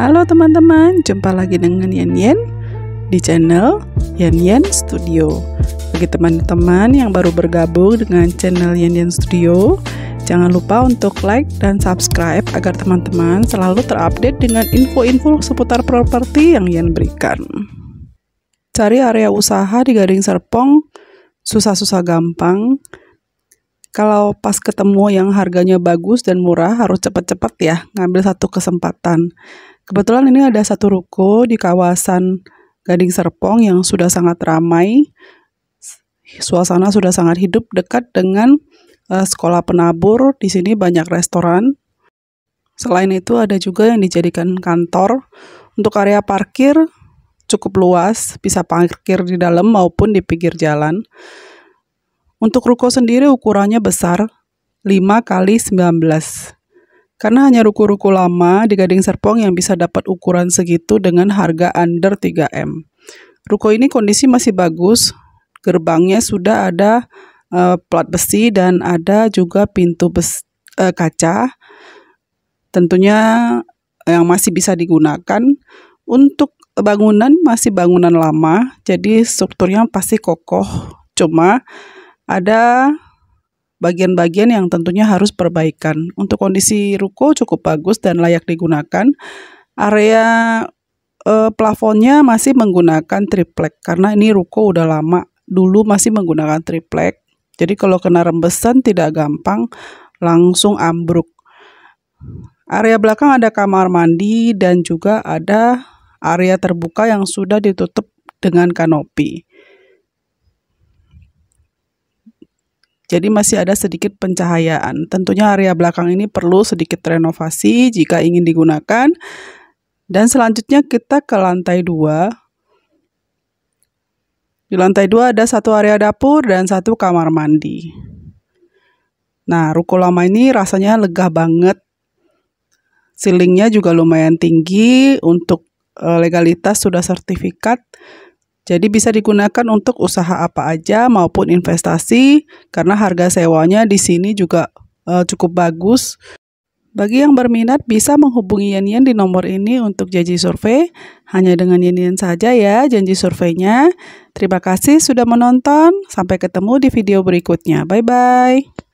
Halo teman-teman, jumpa lagi dengan Yan Yan di channel Yan Yan Studio. Bagi teman-teman yang baru bergabung dengan channel Yan Yan Studio, jangan lupa untuk like dan subscribe agar teman-teman selalu terupdate dengan info-info seputar properti yang Yan berikan. Cari area usaha di Gading Serpong susah-susah gampang kalau pas ketemu yang harganya bagus dan murah harus cepat-cepat ya ngambil satu kesempatan. Kebetulan ini ada satu ruko di kawasan Gading Serpong yang sudah sangat ramai. Suasana sudah sangat hidup dekat dengan uh, sekolah penabur. Di sini banyak restoran. Selain itu ada juga yang dijadikan kantor. Untuk area parkir cukup luas, bisa parkir di dalam maupun di pinggir jalan. Untuk ruko sendiri ukurannya besar, 5 kali 19. Karena hanya ruko-ruko lama di Gading Serpong yang bisa dapat ukuran segitu dengan harga under 3M. Ruko ini kondisi masih bagus, gerbangnya sudah ada uh, plat besi dan ada juga pintu bes, uh, kaca. Tentunya yang masih bisa digunakan untuk bangunan masih bangunan lama, jadi strukturnya pasti kokoh. Cuma ada bagian-bagian yang tentunya harus perbaikan. Untuk kondisi ruko cukup bagus dan layak digunakan. Area eh, plafonnya masih menggunakan triplek karena ini ruko udah lama. Dulu masih menggunakan triplek. Jadi kalau kena rembesan tidak gampang langsung ambruk. Area belakang ada kamar mandi dan juga ada area terbuka yang sudah ditutup dengan kanopi. jadi masih ada sedikit pencahayaan. Tentunya area belakang ini perlu sedikit renovasi jika ingin digunakan. Dan selanjutnya kita ke lantai 2. Di lantai 2 ada satu area dapur dan satu kamar mandi. Nah, ruko lama ini rasanya lega banget. Ceilingnya juga lumayan tinggi untuk eh, legalitas sudah sertifikat jadi bisa digunakan untuk usaha apa aja maupun investasi karena harga sewanya di sini juga uh, cukup bagus. Bagi yang berminat bisa menghubungi Yen Yen di nomor ini untuk janji survei. Hanya dengan Yen Yen saja ya janji surveinya. Terima kasih sudah menonton. Sampai ketemu di video berikutnya. Bye-bye.